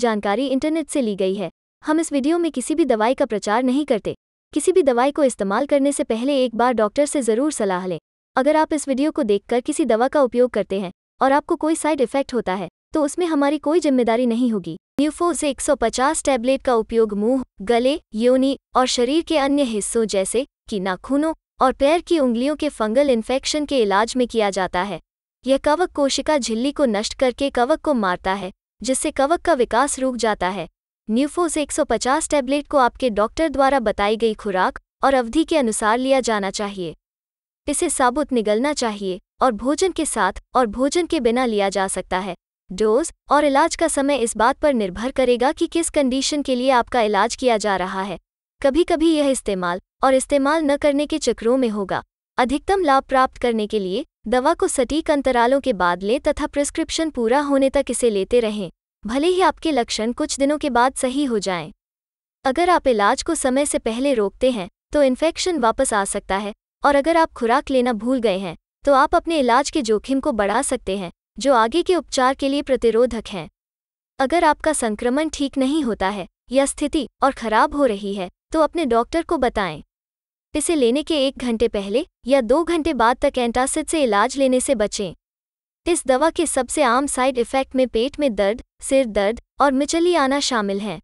जानकारी इंटरनेट से ली गई है हम इस वीडियो में किसी भी दवाई का प्रचार नहीं करते किसी भी दवाई को इस्तेमाल करने से पहले एक बार डॉक्टर से ज़रूर सलाह लें अगर आप इस वीडियो को देखकर किसी दवा का उपयोग करते हैं और आपको कोई साइड इफेक्ट होता है तो उसमें हमारी कोई जिम्मेदारी नहीं होगी न्यूफोज 150 टैबलेट का उपयोग मुंह, गले योनि और शरीर के अन्य हिस्सों जैसे कि नाखूनों और पैर की उंगलियों के फंगल इन्फेक्शन के इलाज में किया जाता है यह कवक कोशिका झिल्ली को नष्ट करके कवक को मारता है जिससे कवक का विकास रुक जाता है न्यूफोज 150 टैबलेट को आपके डॉक्टर द्वारा बताई गई खुराक और अवधि के अनुसार लिया जाना चाहिए इसे साबुत निगलना चाहिए और भोजन के साथ और भोजन के बिना लिया जा सकता है डोज और इलाज का समय इस बात पर निर्भर करेगा कि किस कंडीशन के लिए आपका इलाज किया जा रहा है कभी कभी यह इस्तेमाल और इस्तेमाल न करने के चक्रों में होगा अधिकतम लाभ प्राप्त करने के लिए दवा को सटीक अंतरालों के बाद लें तथा प्रिस्क्रिप्शन पूरा होने तक इसे लेते रहें भले ही आपके लक्षण कुछ दिनों के बाद सही हो जाएं। अगर आप इलाज को समय से पहले रोकते हैं तो इन्फेक्शन वापस आ सकता है और अगर आप खुराक लेना भूल गए हैं तो आप अपने इलाज के जोखिम को बढ़ा सकते हैं जो आगे के उपचार के लिए प्रतिरोधक हैं अगर आपका संक्रमण ठीक नहीं होता है या स्थिति और खराब हो रही है तो अपने डॉक्टर को बताएं इसे लेने के एक घंटे पहले या दो घंटे बाद तक एंटासिड से इलाज लेने से बचें इस दवा के सबसे आम साइड इफ़ेक्ट में पेट में दर्द सिर दर्द और मिचली आना शामिल हैं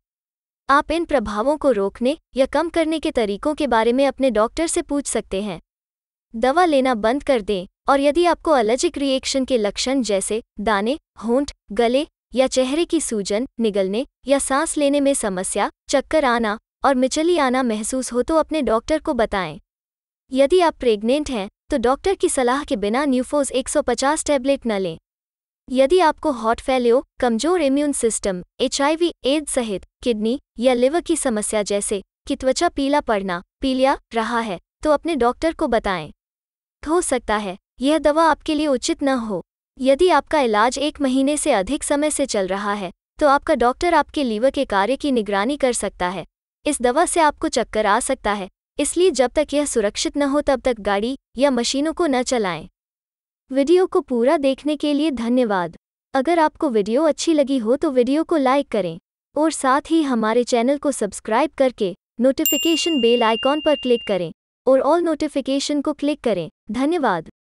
आप इन प्रभावों को रोकने या कम करने के तरीकों के बारे में अपने डॉक्टर से पूछ सकते हैं दवा लेना बंद कर दें और यदि आपको एलर्जिक रिएक्शन के लक्षण जैसे दाने होंठ गले या चेहरे की सूजन निगलने या सांस लेने में समस्या चक्कर आना और मिचली आना महसूस हो तो अपने डॉक्टर को बताएं यदि आप प्रेग्नेंट हैं तो डॉक्टर की सलाह के बिना न्यूफोज 150 टैबलेट न लें यदि आपको हॉट फैलियो कमजोर इम्यून सिस्टम एचआईवी एड्स सहित किडनी या लिवर की समस्या जैसे कि त्वचा पीला पड़ना पीलिया रहा है तो अपने डॉक्टर को बताएं हो सकता है यह दवा आपके लिए उचित न हो यदि आपका इलाज एक महीने से अधिक समय से चल रहा है तो आपका डॉक्टर आपके लीवर के कार्य की निगरानी कर सकता है इस दवा से आपको चक्कर आ सकता है इसलिए जब तक यह सुरक्षित न हो तब तक गाड़ी या मशीनों को न चलाएं वीडियो को पूरा देखने के लिए धन्यवाद अगर आपको वीडियो अच्छी लगी हो तो वीडियो को लाइक करें और साथ ही हमारे चैनल को सब्सक्राइब करके नोटिफिकेशन बेल आइकॉन पर क्लिक करें और ऑल नोटिफिकेशन को क्लिक करें धन्यवाद